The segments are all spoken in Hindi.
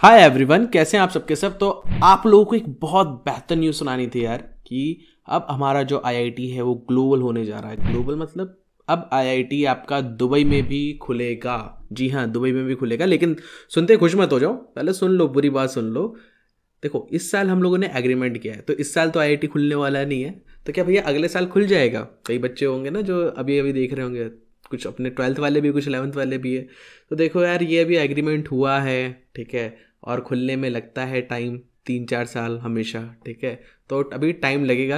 हाय एवरीवन कैसे हैं आप सबके सब तो आप लोगों को एक बहुत बेहतर न्यूज़ सुनानी थी यार कि अब हमारा जो आईआईटी है वो ग्लोबल होने जा रहा है ग्लोबल मतलब अब आईआईटी आपका दुबई में भी खुलेगा जी हाँ दुबई में भी खुलेगा लेकिन सुनते खुश मत हो जाओ पहले सुन लो बुरी बात सुन लो देखो इस साल हम लोगों ने एग्रीमेंट किया है तो इस साल तो आई खुलने वाला नहीं है तो क्या भैया अगले साल खुल जाएगा कई बच्चे होंगे ना जो अभी अभी देख रहे होंगे कुछ अपने ट्वेल्थ वाले भी कुछ इलेवंथ वाले भी है तो देखो यार ये अभी एग्रीमेंट हुआ है ठीक है और खुलने में लगता है टाइम तीन चार साल हमेशा ठीक है तो अभी टाइम लगेगा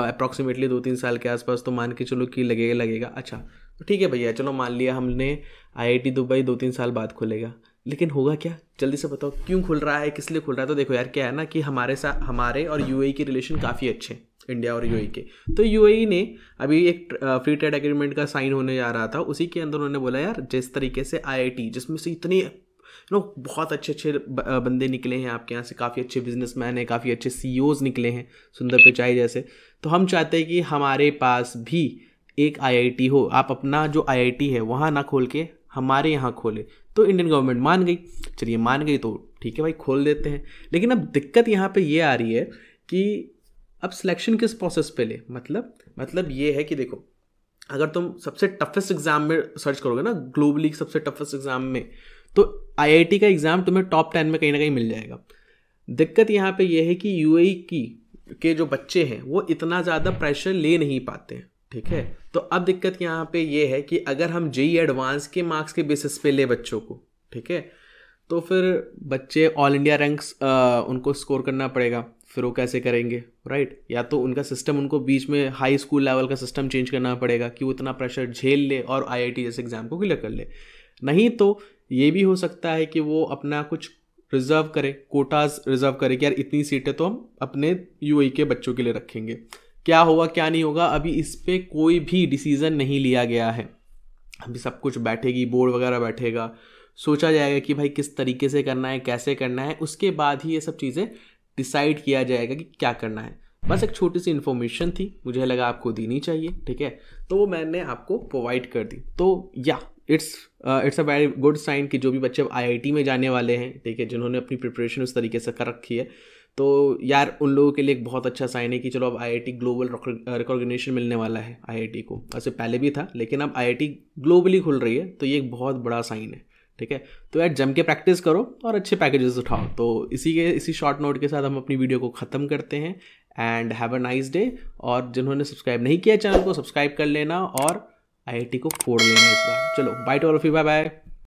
अप्रॉक्सीमेटली दो तीन साल के आसपास तो मान के चलो कि लगेगा लगेगा अच्छा तो ठीक है भैया चलो मान लिया हमने आईआईटी दुबई दो तीन साल बाद खुलेगा लेकिन होगा क्या जल्दी से बताओ क्यों खुल रहा है किस लिए खुल रहा है तो देखो यार क्या है ना कि हमारे साथ हमारे और यू के रिलेशन काफ़ी अच्छे हैं इंडिया और यूएई e के तो यूएई e ने अभी एक फ्री ट्रेड एग्रीमेंट का साइन होने जा रहा था उसी के अंदर उन्होंने बोला यार जिस तरीके से आईआईटी जिसमें से इतनी नो बहुत अच्छे अच्छे बंदे निकले हैं आपके यहाँ से काफ़ी अच्छे बिजनेस हैं काफ़ी अच्छे सी e निकले हैं सुंदर पिचाई जैसे तो हम चाहते हैं कि हमारे पास भी एक आईआईटी हो आप अपना जो आईआईटी है वहाँ ना खोल के हमारे यहाँ खोले तो इंडियन गवर्नमेंट मान गई चलिए मान गई तो ठीक है भाई खोल देते हैं लेकिन अब दिक्कत यहाँ पे ये आ रही है कि अब सिलेक्शन किस प्रोसेस पे ले मतलब मतलब ये है कि देखो अगर तुम सबसे टफेस्ट एग्ज़ाम में सर्च करोगे ना ग्लोबली सबसे टफेस्ट एग्ज़ाम में तो आईआईटी का एग्ज़ाम तुम्हें टॉप टेन में कहीं ना कहीं मिल जाएगा दिक्कत यहाँ पे यह है कि यू e की के जो बच्चे हैं वो इतना ज़्यादा प्रेशर ले नहीं पाते हैं ठीक है तो अब दिक्कत यहाँ पे ये है कि अगर हम जेई एडवांस e के मार्क्स के बेसिस पे ले बच्चों को ठीक है तो फिर बच्चे ऑल इंडिया रैंक्स उनको स्कोर करना पड़ेगा फिर वो कैसे करेंगे राइट या तो उनका सिस्टम उनको बीच में हाई स्कूल लेवल का सिस्टम चेंज करना पड़ेगा कि वो इतना प्रेशर झेल ले और आई जैसे एग्ज़ाम को क्लियर कर ले नहीं तो ये भी हो सकता है कि वो अपना कुछ रिजर्व करे कोटाज रिजर्व करे कि यार इतनी सीटें तो हम अपने यू e के बच्चों के लिए रखेंगे क्या होगा क्या नहीं होगा अभी इस पर कोई भी डिसीज़न नहीं लिया गया है अभी सब कुछ बैठेगी बोर्ड वगैरह बैठेगा सोचा जाएगा कि भाई किस तरीके से करना है कैसे करना है उसके बाद ही ये सब चीज़ें डिसाइड किया जाएगा कि क्या करना है बस एक छोटी सी इन्फॉर्मेशन थी मुझे लगा आपको देनी चाहिए ठीक है तो वो मैंने आपको प्रोवाइड कर दी तो या it's it's a very good sign कि जो भी बच्चे अब आईआईटी में जाने वाले हैं ठीक है जिन्होंने अपनी प्रिपरेशन उस तरीके से कर रखी है तो यार उन लोगों के लिए एक बहुत अच्छा साइन है कि चलो अब आईआईटी ग्लोबल रिकॉग्निशन मिलने वाला है आईआईटी को ऐसे पहले भी था लेकिन अब आईआईटी ग्लोबली खुल रही है तो ये एक बहुत बड़ा साइन है ठीक है तो यार जम के प्रैक्टिस करो और अच्छे पैकेजेस उठाओ तो इसी के इसी शॉर्ट नोट के साथ हम अपनी वीडियो को ख़त्म करते हैं and have a nice day और जिन्होंने सब्सक्राइब नहीं किया चैनल को सब्सक्राइब कर लेना और आईआईटी को फोड़ लेना इस बार चलो bye to all of you bye bye